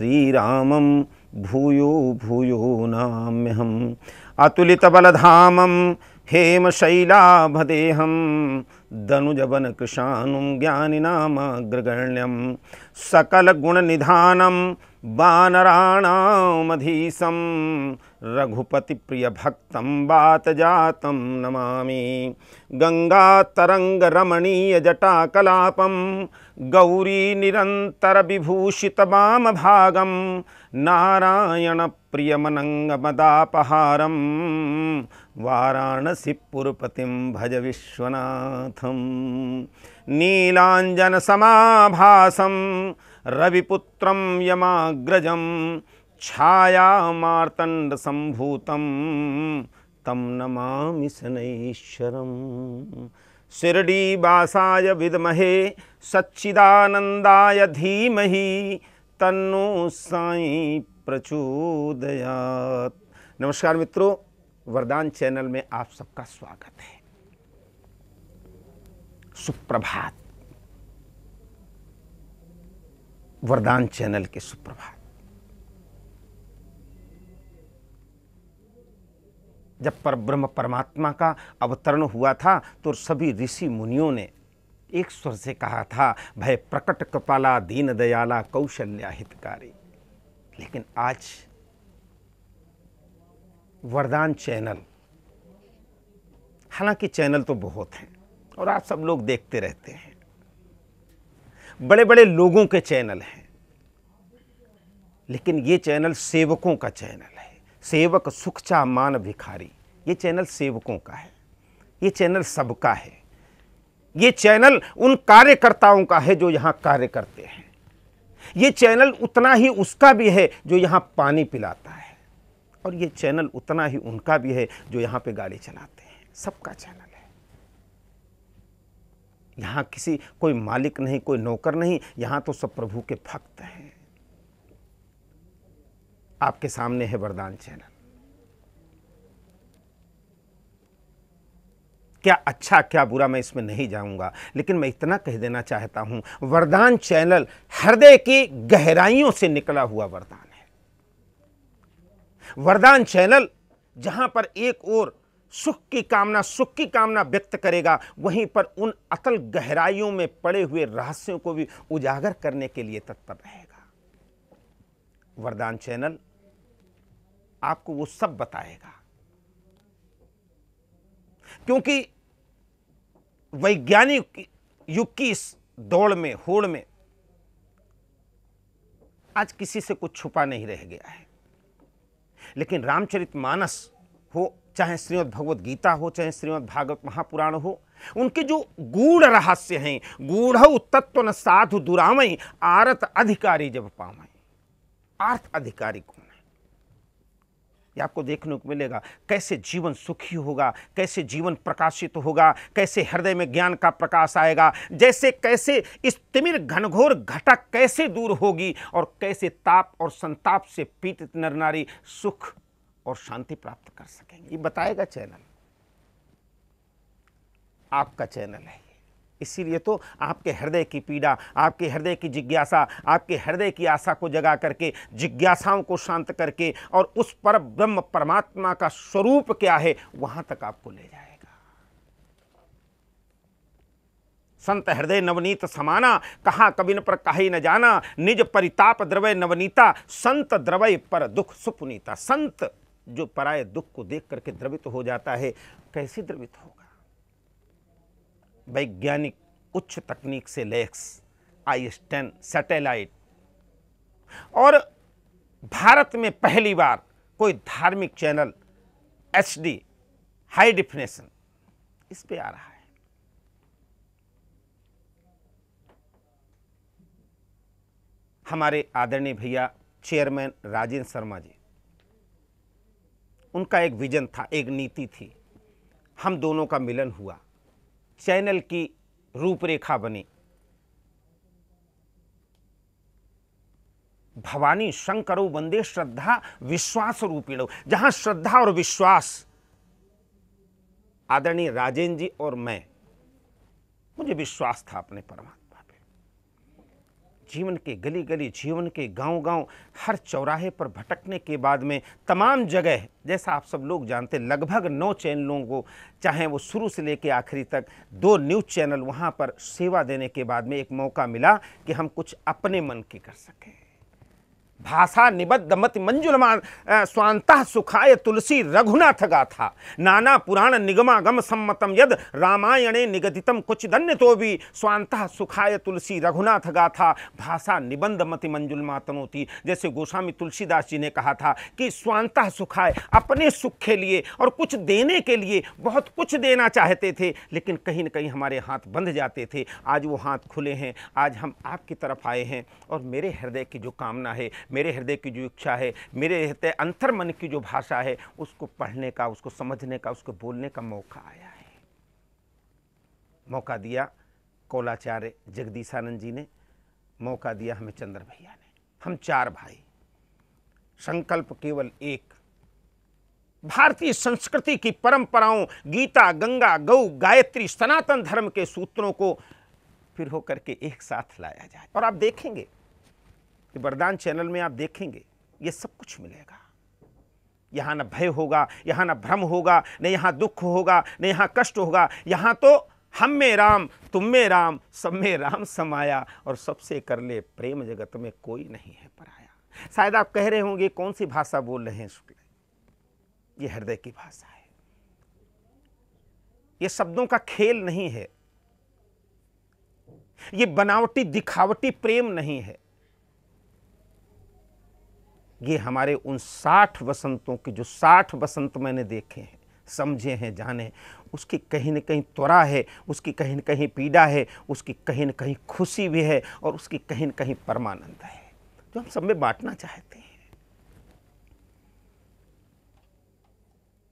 श्रीरामं भूयो भूयो नाम्यहम् अतुलितबलधामं हेमशैलाभदेहं दनुजवनकृशानुं सकलगुण सकलगुणनिधानं वानराणामधीशं रघुपतिप्रियभक्तं वातजातं नमामि गङ्गातरङ्गरमणीयजटाकलापं गौरीनिरन्तरविभूषितवामभागं नारायणप्रियमनङ्गमदापहारं वाराणसी पुरुपतिं भज विश्वनाथं नीलाञ्जनसमाभासं रविपुत्रं यमाग्रजम् छायामार्तण्डसम्भूतं तं नमामि शनैश्वरं शिरडीवासाय विद्महे सच्चिदानंदाय धीमहि तन्नो साई प्रचोदयात नमस्कार मित्रों वरदान चैनल में आप सबका स्वागत है सुप्रभात वरदान चैनल के सुप्रभात जब पर ब्रह्म परमात्मा का अवतरण हुआ था तो सभी ऋषि मुनियों ने एक स्वर से कहा था भय प्रकट कपाला दीन दयाला कौशल्या हितकारी लेकिन आज वरदान चैनल हालांकि चैनल तो बहुत हैं और आप सब लोग देखते रहते हैं बड़े बड़े लोगों के चैनल हैं लेकिन ये चैनल सेवकों का चैनल है सेवक सुखचा मान भिखारी ये चैनल सेवकों का है ये चैनल सबका है ये चैनल उन कार्यकर्ताओं का है जो यहाँ कार्य करते हैं ये चैनल उतना ही उसका भी है जो यहाँ पानी पिलाता है और ये चैनल उतना ही उनका भी है जो यहाँ पे गाड़ी चलाते हैं सबका चैनल है यहाँ किसी कोई मालिक नहीं कोई नौकर नहीं यहाँ तो सब प्रभु के भक्त हैं आपके सामने है वरदान चैनल क्या अच्छा क्या बुरा मैं इसमें नहीं जाऊंगा लेकिन मैं इतना कह देना चाहता हूं वरदान चैनल हृदय की गहराइयों से निकला हुआ वरदान है वरदान चैनल जहां पर एक और सुख की कामना सुख की कामना व्यक्त करेगा वहीं पर उन अतल गहराइयों में पड़े हुए रहस्यों को भी उजागर करने के लिए तत्पर रहेगा वरदान चैनल आपको वो सब बताएगा क्योंकि वैज्ञानिक युग की इस दौड़ में होड़ में आज किसी से कुछ छुपा नहीं रह गया है लेकिन रामचरित मानस हो चाहे श्रीमद भगवत गीता हो चाहे श्रीमद भागवत महापुराण हो उनके जो गूढ़ रहस्य हैं गूढ़ तत्व न साधु दुरावई आरत अधिकारी जब पावाई आर्थ अधिकारी को ये आपको देखने को मिलेगा कैसे जीवन सुखी होगा कैसे जीवन प्रकाशित होगा कैसे हृदय में ज्ञान का प्रकाश आएगा जैसे कैसे इस तिमिर घनघोर घटक कैसे दूर होगी और कैसे ताप और संताप से पीड़ित नर नारी सुख और शांति प्राप्त कर सकेंगे ये बताएगा चैनल आपका चैनल है इसीलिए तो आपके हृदय की पीड़ा आपके हृदय की जिज्ञासा आपके हृदय की आशा को जगा करके जिज्ञासाओं को शांत करके और उस पर ब्रह्म परमात्मा का स्वरूप क्या है वहां तक आपको ले जाएगा संत हृदय नवनीत समाना कहा कबिन पर कहा न जाना निज परिताप द्रवय नवनीता संत द्रवय पर दुख सुपुनीता संत जो पराय दुख को देख करके द्रवित हो जाता है कैसे द्रवित होगा वैज्ञानिक उच्च तकनीक से लेक्स आई एस टेन सैटेलाइट और भारत में पहली बार कोई धार्मिक channel H D high definition इस पे आ रहा है हमारे आदरणीय भैया चेयरमैन राजेंद्र शर्मा जी उनका एक विजन था एक नीति थी हम दोनों का मिलन हुआ चैनल की रूपरेखा बनी भवानी शंकरो वंदे श्रद्धा विश्वास रूपिणो जहां श्रद्धा और विश्वास आदरणीय राजेंद्र जी और मैं मुझे विश्वास था अपने परमात्मा जीवन के गली गली जीवन के गांव गांव हर चौराहे पर भटकने के बाद में तमाम जगह जैसा आप सब लोग जानते लगभग नौ चैनलों को चाहे वो शुरू से लेकर आखिरी तक दो न्यूज़ चैनल वहाँ पर सेवा देने के बाद में एक मौका मिला कि हम कुछ अपने मन की कर सकें भाषा निबद्ध मत मंजुलमान स्वांत सुखाय तुलसी रघुनाथ गाथा नाना पुराण निगमागम सम्मतम यद रामायणे निगदितम कुछ धन्य तो भी स्वांत सुखाय तुलसी रघुनाथ गाथा भाषा निबंध मति मंजुल मातनोती जैसे गोस्वामी तुलसीदास जी ने कहा था कि स्वांत सुखाय अपने सुख के लिए और कुछ देने के लिए बहुत कुछ देना चाहते थे लेकिन कहीं ना कहीं हमारे हाथ बंध जाते थे आज वो हाथ खुले हैं आज हम आपकी तरफ आए हैं और मेरे हृदय की जो कामना है मेरे हृदय की जो इच्छा है मेरे हृदय अंतर मन की जो भाषा है उसको पढ़ने का उसको समझने का उसको बोलने का मौका आया है मौका दिया कोलाचार्य जगदीशानंद जी ने मौका दिया हमें चंद्र भैया ने हम चार भाई संकल्प केवल एक भारतीय संस्कृति की परंपराओं गीता गंगा गौ गायत्री सनातन धर्म के सूत्रों को फिर होकर के एक साथ लाया जाए और आप देखेंगे कि वरदान चैनल में आप देखेंगे ये सब कुछ मिलेगा यहाँ ना भय होगा यहाँ ना भ्रम होगा न यहाँ दुख होगा न यहाँ कष्ट होगा यहाँ तो हम में राम तुम में राम सब में राम समाया और सबसे कर ले प्रेम जगत में कोई नहीं है पराया शायद आप कह रहे होंगे कौन सी भाषा बोल रहे हैं शुक्ल ये हृदय की भाषा है ये शब्दों का खेल नहीं है ये बनावटी दिखावटी प्रेम नहीं है ये हमारे उन साठ वसंतों के जो साठ वसंत मैंने देखे हैं समझे हैं जाने उसकी कहीं न कहीं त्वरा है उसकी कहीं न कहीं पीड़ा है उसकी कहीं न कहीं खुशी भी है और उसकी कहीं न कहीं परमानंद है जो हम सब में बांटना चाहते हैं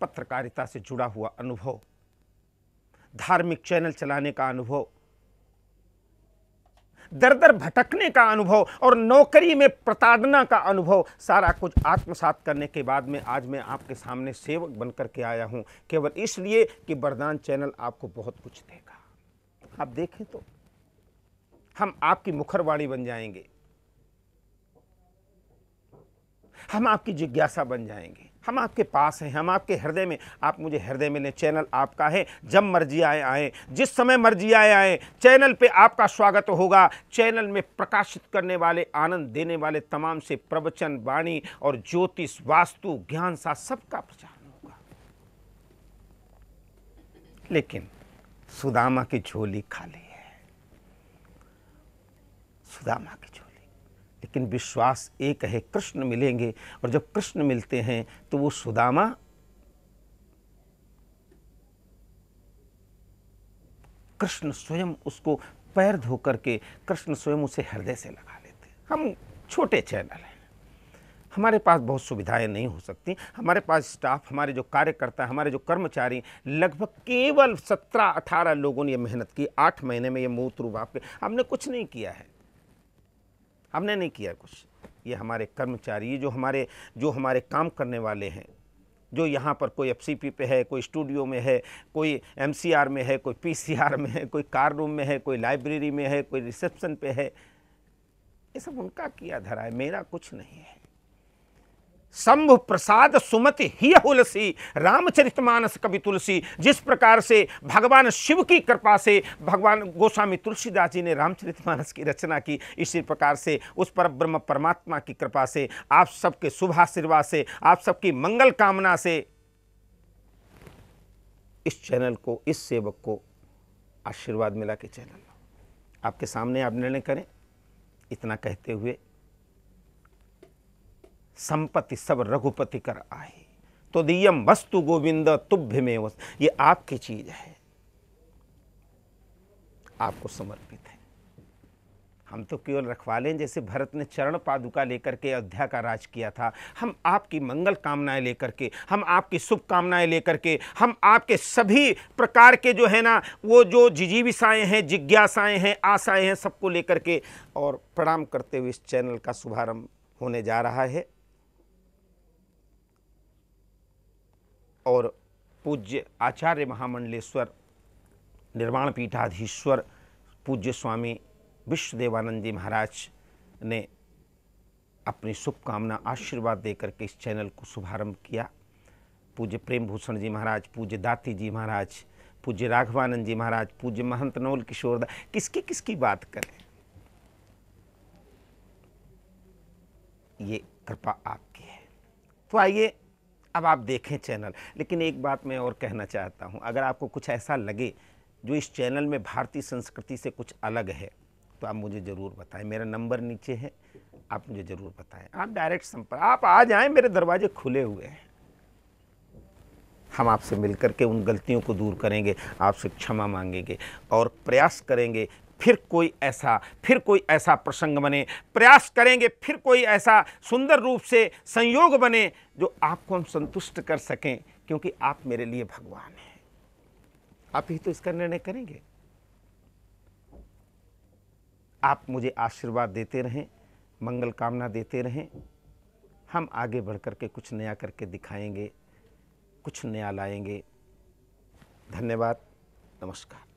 पत्रकारिता से जुड़ा हुआ अनुभव धार्मिक चैनल चलाने का अनुभव दर दर भटकने का अनुभव और नौकरी में प्रताड़ना का अनुभव सारा कुछ आत्मसात करने के बाद में आज मैं आपके सामने सेवक बन करके आया हूँ केवल इसलिए कि वरदान चैनल आपको बहुत कुछ देगा आप देखें तो हम आपकी मुखरवाणी बन जाएंगे हम आपकी जिज्ञासा बन जाएंगे हम आपके पास हैं हम आपके हृदय में आप मुझे हृदय में लें चैनल आपका है जब मर्जी आए आए जिस समय मर्जी आए आए चैनल पे आपका स्वागत होगा चैनल में प्रकाशित करने वाले आनंद देने वाले तमाम से प्रवचन वाणी और ज्योतिष वास्तु ज्ञान सा सबका प्रचार होगा लेकिन सुदामा की झोली खाली है सुदामा की झोली लेकिन विश्वास एक है कृष्ण मिलेंगे और जब कृष्ण मिलते हैं तो वो सुदामा कृष्ण स्वयं उसको पैर धोकर के कृष्ण स्वयं उसे हृदय से लगा लेते हैं हम छोटे चैनल हैं हमारे पास बहुत सुविधाएं नहीं हो सकती हमारे पास स्टाफ हमारे जो कार्यकर्ता हमारे जो कर्मचारी लगभग केवल सत्रह अठारह लोगों ने ये मेहनत की आठ महीने में ये मूत्र बाप हमने कुछ नहीं किया है हमने नहीं किया कुछ ये हमारे कर्मचारी जो हमारे जो हमारे काम करने वाले हैं जो यहाँ पर कोई एफ पे है कोई स्टूडियो में है कोई एम में है कोई पी में है कोई कार रूम में है कोई लाइब्रेरी में है कोई रिसेप्शन पे है ये सब उनका किया धरा है मेरा कुछ नहीं है शंभु प्रसाद सुमति ही हुलसी रामचरित मानस कवि तुलसी जिस प्रकार से भगवान शिव की कृपा से भगवान गोस्वामी तुलसीदास जी ने रामचरित मानस की रचना की इसी प्रकार से उस पर ब्रह्म परमात्मा की कृपा से आप सबके शुभ आशीर्वाद से आप सबकी मंगल कामना से इस चैनल को इस सेवक को आशीर्वाद मिला के चैनल आपके सामने आप निर्णय करें इतना कहते हुए संपत्ति सब रघुपति कर आए तो दियम वस्तु गोविंद तुभ्य में ये आपकी चीज है आपको समर्पित है हम तो केवल रखवाले जैसे भरत ने चरण पादुका लेकर के अयोध्या का राज किया था हम आपकी मंगल कामनाएं लेकर के हम आपकी शुभकामनाएं लेकर के हम आपके सभी प्रकार के जो है ना वो जो जिजीविसाएँ हैं जिज्ञासाएं हैं आशाएं हैं सबको लेकर के और प्रणाम करते हुए इस चैनल का शुभारंभ होने जा रहा है और पूज्य आचार्य महामंडलेश्वर निर्माण पीठाधीश्वर पूज्य स्वामी विश्वदेवानंद जी महाराज ने अपनी शुभकामना आशीर्वाद देकर के इस चैनल को शुभारंभ किया पूज्य प्रेम भूषण जी महाराज पूज्य दाती जी महाराज पूज्य राघवानंद जी महाराज पूज्य महंत नौल किशोरदा किसकी किसकी बात करें ये कृपा आपकी है तो आइए अब आप देखें चैनल लेकिन एक बात मैं और कहना चाहता हूँ अगर आपको कुछ ऐसा लगे जो इस चैनल में भारतीय संस्कृति से कुछ अलग है तो आप मुझे ज़रूर बताएं मेरा नंबर नीचे है आप मुझे ज़रूर बताएं आप डायरेक्ट संपर्क आप आ जाएं मेरे दरवाजे खुले हुए हैं हम आपसे मिल कर के उन गलतियों को दूर करेंगे आपसे क्षमा मांगेंगे और प्रयास करेंगे फिर कोई ऐसा फिर कोई ऐसा प्रसंग बने प्रयास करेंगे फिर कोई ऐसा सुंदर रूप से संयोग बने जो आपको हम संतुष्ट कर सकें क्योंकि आप मेरे लिए भगवान हैं आप ही तो इसका निर्णय करेंगे आप मुझे आशीर्वाद देते रहें मंगल कामना देते रहें हम आगे बढ़ करके कुछ नया करके दिखाएंगे कुछ नया लाएंगे धन्यवाद नमस्कार